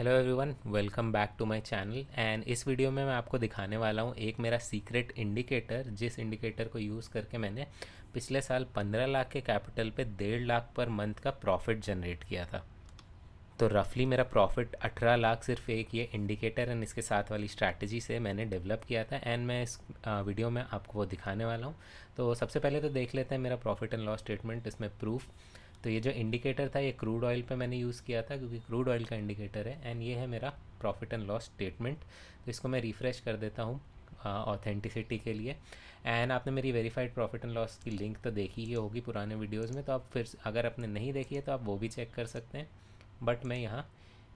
Hello everyone welcome back to my channel and इस video में मैं आपको दिखाने वाला हूँ एक मेरा सीक्रेट इंडिकेटर जिस इंडिकेटर को यूज़ करके मैंने पिछले साल 15 लाख के कैपिटल पे डेढ़ लाख पर मंथ का प्रॉफिट जनरेट किया था तो रफली मेरा प्रॉफिट 18 लाख सिर्फ एक ये इंडिकेटर एंड इसके साथ वाली स्ट्रैटेजी से मैंने डेवलप किया था एंड मैं इस वीडियो में आपको वो दिखाने वाला हूँ तो सबसे पहले तो देख लेते हैं मेरा प्रॉफिट एंड लॉस स्टेटमेंट इसमें प्रूफ तो ये जो इंडिकेटर था ये क्रूड ऑयल पे मैंने यूज़ किया था क्योंकि क्रूड ऑयल का इंडिकेटर है एंड ये है मेरा प्रॉफिट एंड लॉस स्टेटमेंट तो इसको मैं रिफ़्रेश कर देता हूँ ऑथेंटिसिटी के लिए एंड आपने मेरी वेरीफाइड प्रॉफिट एंड लॉस की लिंक तो देखी ही होगी पुराने वीडियोज़ में तो आप फिर अगर आपने नहीं देखी है तो आप वो भी चेक कर सकते हैं बट मैं यहाँ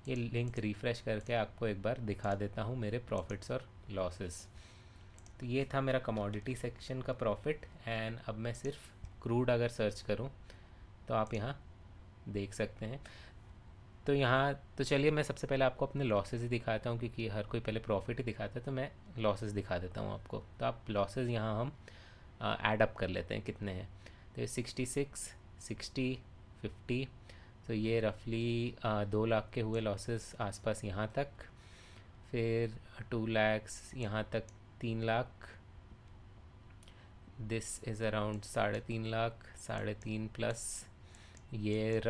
ये लिंक रिफ़्रेश करके आपको एक बार दिखा देता हूँ मेरे प्रॉफिट्स और लॉसेस तो ये था मेरा कमोडिटी सेक्शन का प्रॉफिट एंड अब मैं सिर्फ क्रूड अगर सर्च करूँ तो आप यहाँ देख सकते हैं तो यहाँ तो चलिए मैं सबसे पहले आपको अपने लॉसेज ही दिखाता हूँ क्योंकि हर कोई पहले प्रॉफिट ही दिखाता है तो मैं लॉसेस दिखा देता हूँ आपको तो आप लॉसेज यहाँ हम ऐड अप कर लेते हैं कितने हैं तो सिक्सटी सिक्स सिक्सटी फिफ्टी तो ये रफली दो लाख के हुए लॉसेस आसपास यहाँ तक फिर टू लैक्स यहाँ तक तीन लाख दिस इज़ अराउंड साढ़े तीन लाख साढ़े तीन प्लस ये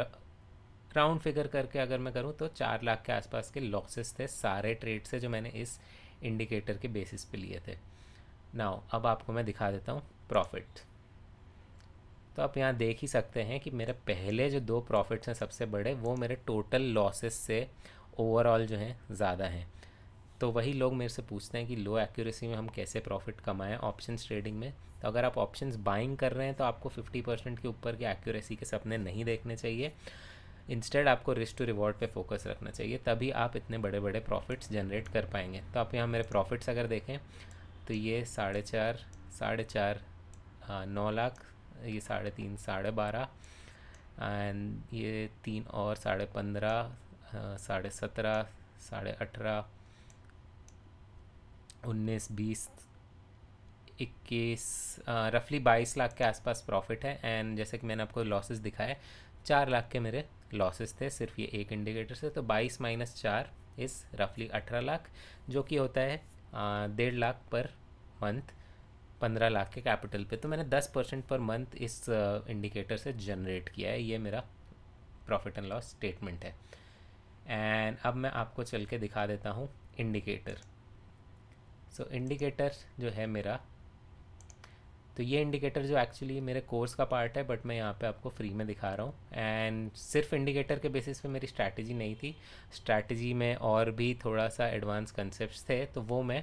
राउंड फिगर करके अगर मैं करूँ तो चार लाख के आसपास के लॉसेस थे सारे ट्रेड से जो मैंने इस इंडिकेटर के बेसिस पे लिए थे नाउ अब आपको मैं दिखा देता हूँ प्रॉफिट तो आप यहाँ देख ही सकते हैं कि मेरे पहले जो दो प्रॉफिट्स हैं सबसे बड़े वो मेरे टोटल लॉसेस से ओवरऑल जो हैं ज़्यादा हैं तो वही लोग मेरे से पूछते हैं कि लो एक्यूरेसी में हम कैसे प्रॉफिट कमाएं ऑप्शन ट्रेडिंग में तो अगर आप ऑप्शन बाइंग कर रहे हैं तो आपको फिफ्टी परसेंट के ऊपर के एक्यूरेसी के सपने नहीं देखने चाहिए इंस्टेड आपको रिस्क टू रिवॉर्ड पे फोकस रखना चाहिए तभी आप इतने बड़े बड़े प्रॉफिट्स जनरेट कर पाएंगे तो आप यहाँ मेरे प्रॉफिट्स अगर देखें तो ये साढ़े चार साढ़े चार हाँ, नौ लाख ये साढ़े तीन साढ़े बारह एंड ये तीन और साढ़े पंद्रह हाँ, साढ़े सत्रह साढ़े अठारह उन्नीस बीस इक्कीस रफली बाईस लाख के आसपास प्रॉफिट है एंड जैसे कि मैंने आपको लॉसेस दिखाए चार लाख के मेरे लॉसेस थे सिर्फ ये एक इंडिकेटर से तो बाईस माइनस चार इज़ रफली अठारह लाख जो कि होता है डेढ़ लाख पर मंथ पंद्रह लाख के कैपिटल पे तो मैंने दस परसेंट पर मंथ इस इंडिकेटर से जनरेट किया है ये मेरा प्रॉफिट एंड लॉस स्टेटमेंट है एंड अब मैं आपको चल के दिखा देता हूँ इंडिकेटर सो so, इंडिकेटर जो है मेरा तो ये इंडिकेटर जो एक्चुअली मेरे कोर्स का पार्ट है बट मैं यहाँ पे आपको फ्री में दिखा रहा हूँ एंड सिर्फ इंडिकेटर के बेसिस पे मेरी स्ट्रैटेजी नहीं थी स्ट्रैटेजी में और भी थोड़ा सा एडवांस कंसेप्ट थे तो वो मैं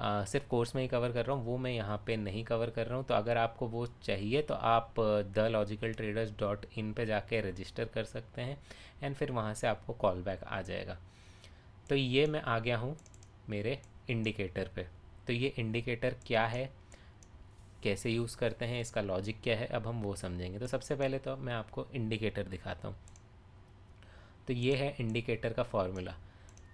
आ, सिर्फ कोर्स में ही कवर कर रहा हूँ वो मैं यहाँ पे नहीं कवर कर रहा हूँ तो अगर आपको वो चाहिए तो आप the logical traders dot in पर जाके रजिस्टर कर सकते हैं एंड फिर वहाँ से आपको कॉल बैक आ जाएगा तो ये मैं आ गया हूँ मेरे इंडिकेटर पे तो ये इंडिकेटर क्या है कैसे यूज़ करते हैं इसका लॉजिक क्या है अब हम वो समझेंगे तो सबसे पहले तो मैं आपको इंडिकेटर दिखाता हूँ तो ये है इंडिकेटर का फार्मूला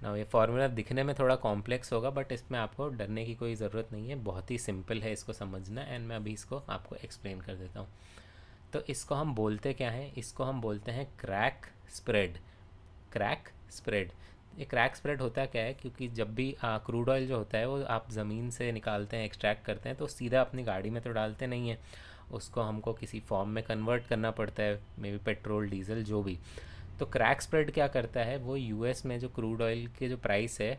ना ये फार्मूला दिखने में थोड़ा कॉम्प्लेक्स होगा बट इसमें आपको डरने की कोई ज़रूरत नहीं है बहुत ही सिंपल है इसको समझना एंड मैं अभी इसको आपको एक्सप्लेन कर देता हूँ तो इसको हम बोलते क्या हैं इसको हम बोलते हैं क्रैक स्प्रेड क्रैक स्प्रेड ये क्रैक स्प्रेड होता क्या है क्योंकि जब भी क्रूड ऑयल जो होता है वो आप ज़मीन से निकालते हैं एक्सट्रैक्ट करते हैं तो सीधा अपनी गाड़ी में तो डालते नहीं हैं उसको हमको किसी फॉर्म में कन्वर्ट करना पड़ता है मे बी पेट्रोल डीजल जो भी तो क्रैक स्प्रेड क्या करता है वो यूएस में जो क्रूड ऑयल के जो प्राइस है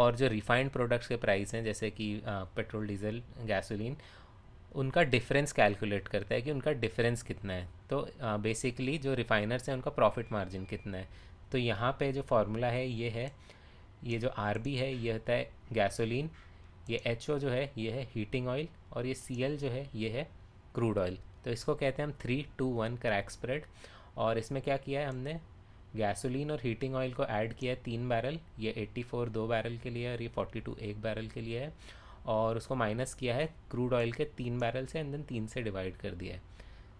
और जो रिफाइंड प्रोडक्ट्स के प्राइस हैं जैसे कि पेट्रोल डीजल गैसोलीन उनका डिफरेंस कैलकुलेट करता है कि उनका डिफरेंस कितना है तो बेसिकली जो रिफाइनर्स हैं उनका प्रॉफिट मार्जिन कितना है तो यहाँ पे जो फार्मूला है ये है ये जो आर बी है ये होता है गैसोलीन ये एच ओ जो है ये है हीटिंग ऑयल और ये सी एल जो है ये है क्रूड ऑयल तो इसको कहते हैं हम three two one crack spread और इसमें क्या किया है हमने गैसोलीन और हीटिंग ऑयल को ऐड किया है तीन बैरल ये एट्टी फोर दो बैरल के लिए और ये फोर्टी टू एक बैरल के लिए है और उसको माइनस किया है क्रूड ऑयल के तीन बैरल से एंड देन तीन से डिवाइड कर दिया है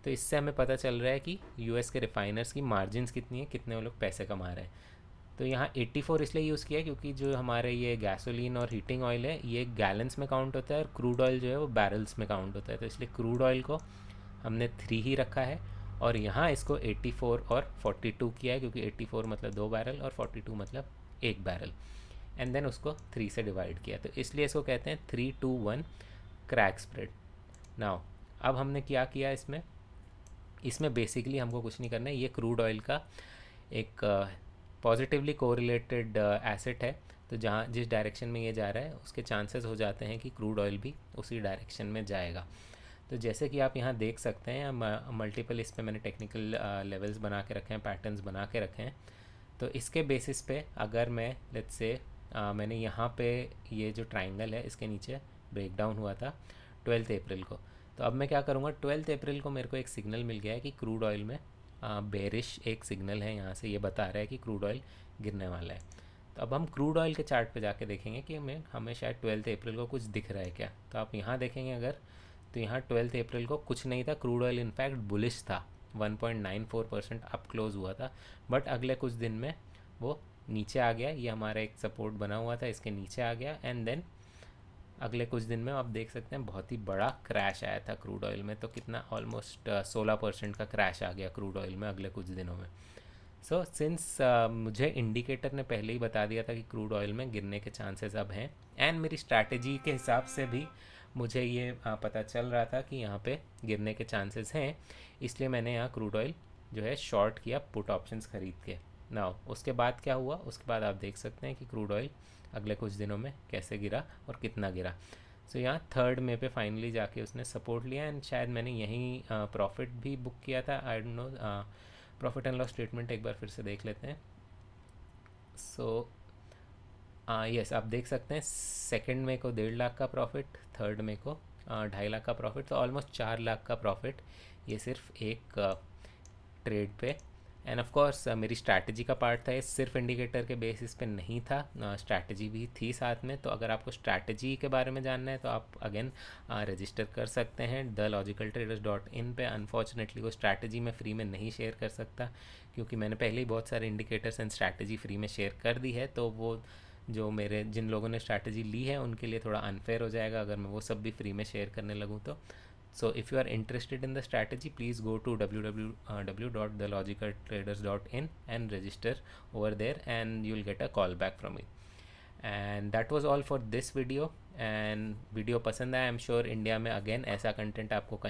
तो इससे हमें पता चल रहा है कि यूएस के रिफाइनर्स की मार्जिन कितनी है कितने वो लोग पैसे कमा रहे हैं तो यहाँ 84 इसलिए यूज़ किया क्योंकि जो हमारे ये गैसोलीन और हीटिंग ऑयल है ये गैलेंस में काउंट होता है और क्रूड ऑयल जो है वो बैरल्स में काउंट होता है तो इसलिए क्रूड ऑयल को हमने थ्री ही रखा है और यहाँ इसको 84 और 42 किया है क्योंकि 84 मतलब दो बैरल और 42 मतलब एक बैरल एंड देन उसको थ्री से डिवाइड किया तो इसलिए इसको कहते हैं three two one crack spread now अब हमने क्या किया इसमें इसमें बेसिकली हमको कुछ नहीं करना है ये क्रूड ऑयल का एक पॉजिटिवली कोरिलेटेड एसेट है तो जहाँ जिस डायरेक्शन में ये जा रहा है उसके चांसेस हो जाते हैं कि क्रूड ऑयल भी उसी डायरेक्शन में जाएगा तो जैसे कि आप यहाँ देख सकते हैं मल्टीपल uh, इस पर मैंने टेक्निकल लेवल्स uh, बना के रखे हैं पैटर्न्स बना के रखे हैं तो इसके बेसिस पे अगर मैं लेट्स से uh, मैंने यहाँ पे ये जो ट्राइंगल है इसके नीचे ब्रेकडाउन हुआ था ट्वेल्थ अप्रैल को तो अब मैं क्या करूँगा ट्वेल्थ अप्रैल को मेरे को एक सिग्नल मिल गया है कि क्रूड ऑयल में बेरिश एक सिग्नल है यहाँ से ये बता रहा है कि क्रूड ऑयल गिरने वाला है तो अब हम क्रूड ऑयल के चार्ट पे जाके देखेंगे कि हमें हमें शायद ट्वेल्थ अप्रैल को कुछ दिख रहा है क्या तो आप यहाँ देखेंगे अगर तो यहाँ ट्वेल्थ अप्रैल को कुछ नहीं था क्रूड ऑयल इनफैक्ट बुलिश था 1.94 परसेंट अप क्लोज हुआ था बट अगले कुछ दिन में वो नीचे आ गया ये हमारा एक सपोर्ट बना हुआ था इसके नीचे आ गया एंड देन अगले कुछ दिन में आप देख सकते हैं बहुत ही बड़ा क्रैश आया था क्रूड ऑयल में तो कितना ऑलमोस्ट uh, सोलह परसेंट का क्रैश आ गया क्रूड ऑयल में अगले कुछ दिनों में सो so, सिंस uh, मुझे इंडिकेटर ने पहले ही बता दिया था कि क्रूड ऑयल में गिरने के चांसेस अब हैं एंड मेरी स्ट्रैटेजी के हिसाब से भी मुझे ये uh, पता चल रहा था कि यहाँ पे गिरने के चांसेस हैं इसलिए मैंने यहाँ क्रूड ऑयल जो है शॉर्ट किया पुट ऑप्शंस खरीद के नाउ उसके बाद क्या हुआ उसके बाद आप देख सकते हैं कि क्रूड ऑयल अगले कुछ दिनों में कैसे गिरा और कितना गिरा सो so, यहाँ थर्ड मे पे फाइनली जाके उसने सपोर्ट लिया एंड शायद मैंने यहीं प्रॉफिट भी बुक किया था I don't know profit and loss statement एक बार फिर से देख लेते हैं so so, yes uh, yes, आप देख सकते हैं सेकेंड मे को डेढ़ लाख का प्रॉफिट थर्ड मे को ढाई लाख का प्रॉफिट तो ऑलमोस्ट चार लाख का प्रॉफिट ये सिर्फ एक ट्रेड पे एंड ऑफ कोर्स मेरी स्ट्रैटेजी का पार्ट था ये सिर्फ इंडिकेटर के बेसिस पे नहीं था स्ट्रैटेजी uh, भी थी साथ में तो अगर आपको स्ट्रैटेजी के बारे में जानना है तो आप अगेन रजिस्टर uh, कर सकते हैं the logical traders dot in पर अनफॉर्चुनेटली वो स्ट्रैटेजी मैं फ्री में नहीं शेयर कर सकता क्योंकि मैंने पहले ही बहुत सारे इंडिकेटर्स एंड स्ट्रैटेजी फ्री में शेयर कर दी है तो वो जो मेरे जिन लोगों ने स्ट्रैटेजी ली है उनके लिए थोड़ा अनफेयर हो जाएगा अगर मैं वो सब भी फ्री में शेयर करने लगूँ तो So if you are interested in the strategy, please go to www.thelogicaltraders.in uh, and register over there and you'll get a call back from me. And that was all for this video. And video पसंद I am sure India may में again ऐसा content आपको